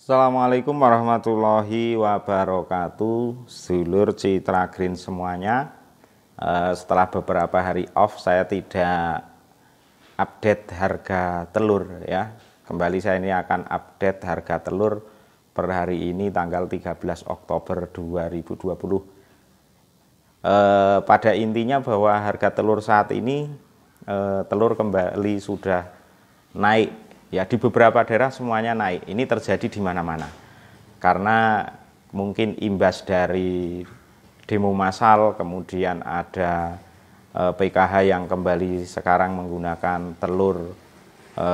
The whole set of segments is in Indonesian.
Assalamualaikum warahmatullahi wabarakatuh Sulur Citra Green semuanya eh, Setelah beberapa hari off saya tidak update harga telur ya Kembali saya ini akan update harga telur per hari ini tanggal 13 Oktober 2020 eh, Pada intinya bahwa harga telur saat ini eh, telur kembali sudah naik Ya di beberapa daerah semuanya naik. Ini terjadi di mana-mana. Karena mungkin imbas dari demo massal, kemudian ada e, PKH yang kembali sekarang menggunakan telur e,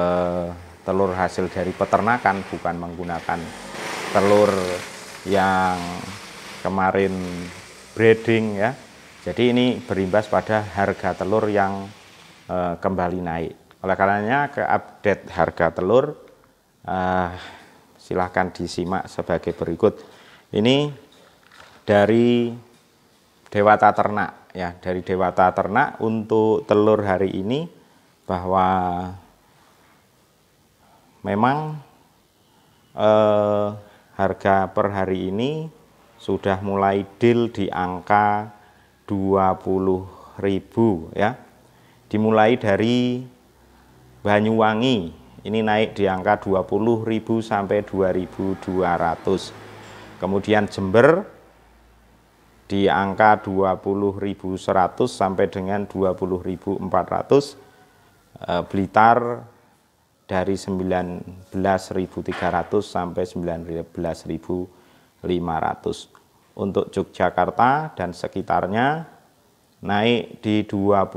telur hasil dari peternakan, bukan menggunakan telur yang kemarin breeding ya. Jadi ini berimbas pada harga telur yang e, kembali naik. Oleh karenanya ke update harga telur uh, silahkan disimak sebagai berikut. Ini dari Dewata Ternak ya, dari Dewata Ternak untuk telur hari ini bahwa memang eh, harga per hari ini sudah mulai deal di angka 20.000 ya. Dimulai dari Banyuwangi ini naik di angka 20.000 sampai 2.200. Kemudian Jember di angka 20.100 sampai dengan 20.400. Eh, Blitar dari 19.300 sampai 19.500. Untuk Yogyakarta dan sekitarnya naik di 20.600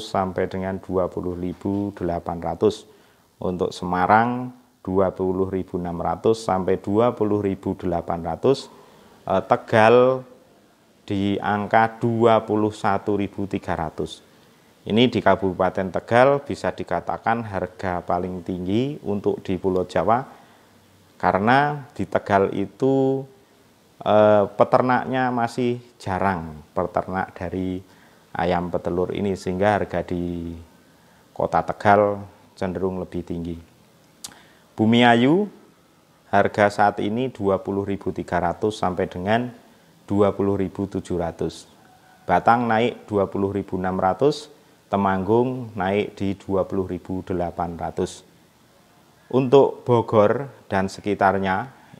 sampai dengan 20.800 untuk Semarang 20.600 sampai 20.800 eh, Tegal di angka 21.300 ini di Kabupaten Tegal bisa dikatakan harga paling tinggi untuk di Pulau Jawa karena di Tegal itu eh, peternaknya masih jarang peternak dari ayam petelur ini sehingga harga di kota Tegal cenderung lebih tinggi. Bumi Ayu harga saat ini 20.300 sampai dengan 20.700. Batang naik 20.600, Temanggung naik di 20.800. Untuk Bogor dan sekitarnya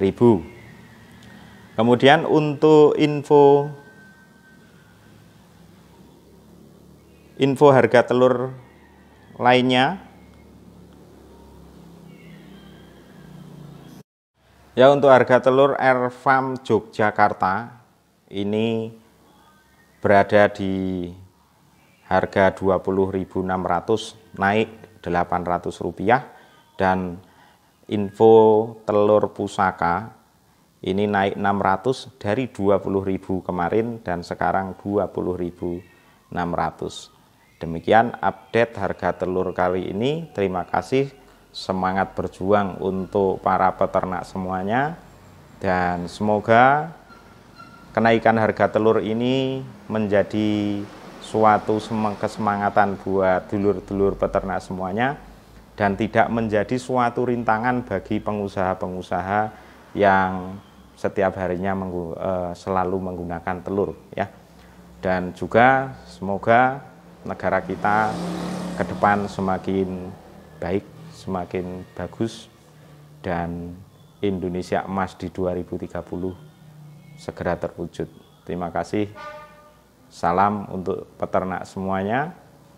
ribu. Kemudian untuk info info harga telur lainnya Ya untuk harga telur Air Farm Yogyakarta ini berada di harga 20.600 naik 800 rupiah dan info telur pusaka ini naik 600 dari 20.000 kemarin dan sekarang 20.600. Demikian update harga telur kali ini. Terima kasih semangat berjuang untuk para peternak semuanya dan semoga kenaikan harga telur ini menjadi suatu kesemangatan buat dulur-dulur peternak semuanya dan tidak menjadi suatu rintangan bagi pengusaha-pengusaha yang setiap harinya menggu, e, selalu menggunakan telur ya. Dan juga semoga negara kita ke depan semakin baik, semakin bagus dan Indonesia emas di 2030 segera terwujud. Terima kasih. Salam untuk peternak semuanya.